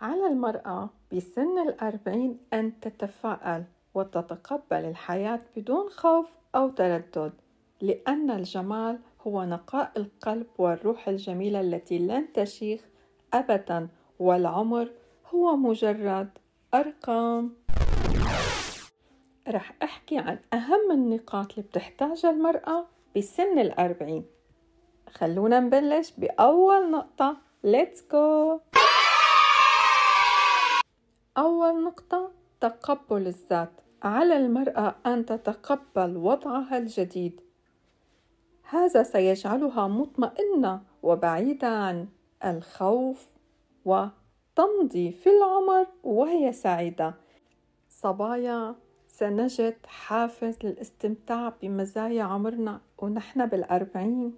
على المرأة بسن الأربعين أن تتفائل وتتقبل الحياة بدون خوف أو تردد لأن الجمال هو نقاء القلب والروح الجميلة التي لن تشيخ أبدا والعمر هو مجرد أرقام رح أحكي عن أهم النقاط اللي بتحتاجها المرأة بسن الأربعين خلونا نبلش بأول نقطة Let's go! أول نقطة تقبل الذات على المرأة أن تتقبل وضعها الجديد هذا سيجعلها مطمئنة وبعيدة عن الخوف وتمضي في العمر وهي سعيدة صبايا سنجد حافز للاستمتاع بمزايا عمرنا ونحن بالأربعين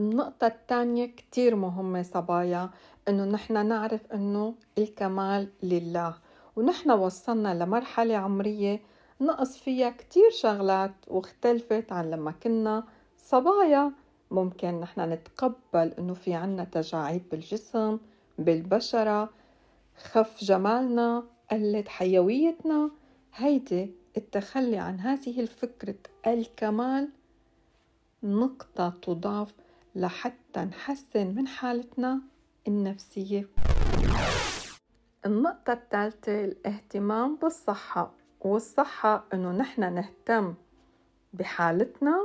النقطة الثانية كتير مهمة صبايا إنه نحن نعرف إنه الكمال لله ونحن وصلنا لمرحلة عمرية نقص فيها كتير شغلات واختلفت عن لما كنا صبايا ممكن نحن نتقبل إنه في عنا تجاعيد بالجسم بالبشرة خف جمالنا قلت حيويتنا هيدي التخلي عن هذه الفكرة الكمال نقطة تضاف لحتى نحسن من حالتنا النفسية النقطة الثالثة الاهتمام بالصحة والصحة إنه نحن نهتم بحالتنا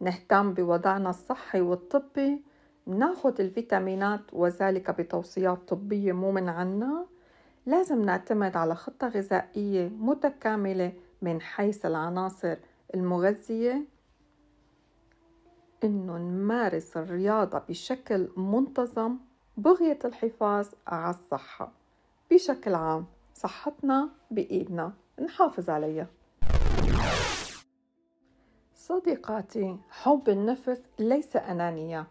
نهتم بوضعنا الصحي والطبي ناخذ الفيتامينات وذلك بتوصيات طبية مو من عنا لازم نعتمد على خطة غذائية متكاملة من حيث العناصر المغذية إنه نمارس الرياضة بشكل منتظم بغية الحفاظ على الصحة بشكل عام صحتنا بإيدنا نحافظ عليها صديقاتي حب النفس ليس أنانية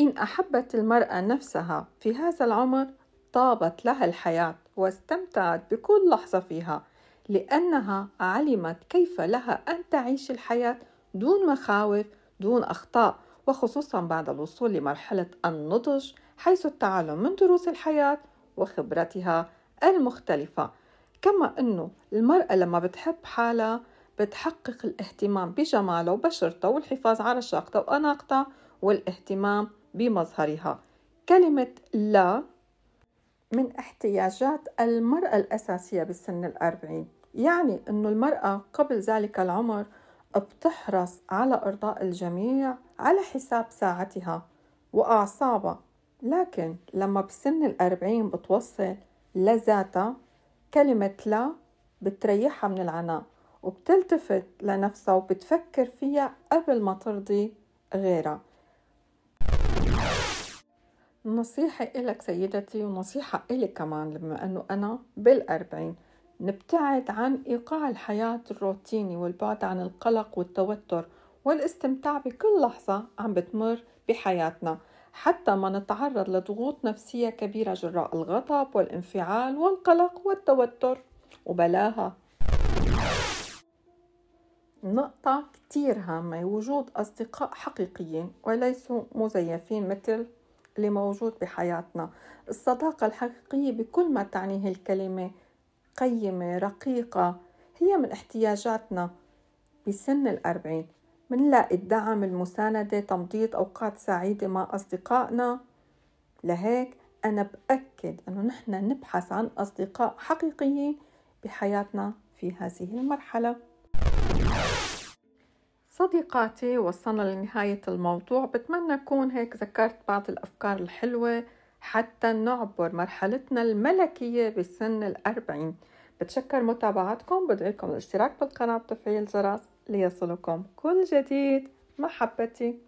إن أحبت المرأة نفسها في هذا العمر طابت لها الحياة واستمتعت بكل لحظة فيها لأنها علمت كيف لها أن تعيش الحياة دون مخاوف دون أخطاء وخصوصا بعد الوصول لمرحلة النضج حيث التعلم من دروس الحياة وخبرتها المختلفة كما أنه المرأة لما بتحب حالها بتحقق الاهتمام بجمالها وبشرتها والحفاظ على شاقتها وأناقتها والاهتمام بمظهرها كلمة لا من احتياجات المرأة الأساسية بالسن الأربعين يعني أنه المرأة قبل ذلك العمر بتحرص على إرضاء الجميع على حساب ساعتها وأعصابها لكن لما بسن الأربعين بتوصل لذاتها كلمة لا بتريحها من العناء وبتلتفت لنفسها وبتفكر فيها قبل ما ترضي غيرها نصيحة إلك سيدتي ونصيحة إلي كمان بما أنه أنا بالأربعين نبتعد عن إيقاع الحياة الروتيني والبعد عن القلق والتوتر والاستمتاع بكل لحظة عم بتمر بحياتنا حتى ما نتعرض لضغوط نفسية كبيرة جراء الغضب والانفعال والقلق والتوتر وبلاها نقطة كتير هامة وجود أصدقاء حقيقيين وليسوا مزيفين مثل اللي موجود بحياتنا الصداقة الحقيقية بكل ما تعنيه الكلمة قيمة رقيقة هي من احتياجاتنا بسن الأربعين منلاقي الدعم المساندة تمضية أوقات سعيدة مع أصدقائنا لهيك أنا بأكد أنه نحن نبحث عن أصدقاء حقيقيين بحياتنا في هذه المرحلة صديقاتي وصلنا لنهاية الموضوع بتمنى أكون هيك ذكرت بعض الأفكار الحلوة حتى نعبر مرحلتنا الملكية بسن الأربعين بتشكر متابعتكم بدعيكم الاشتراك بالقناة وتفعيل الجرس ليصلكم كل جديد محبتي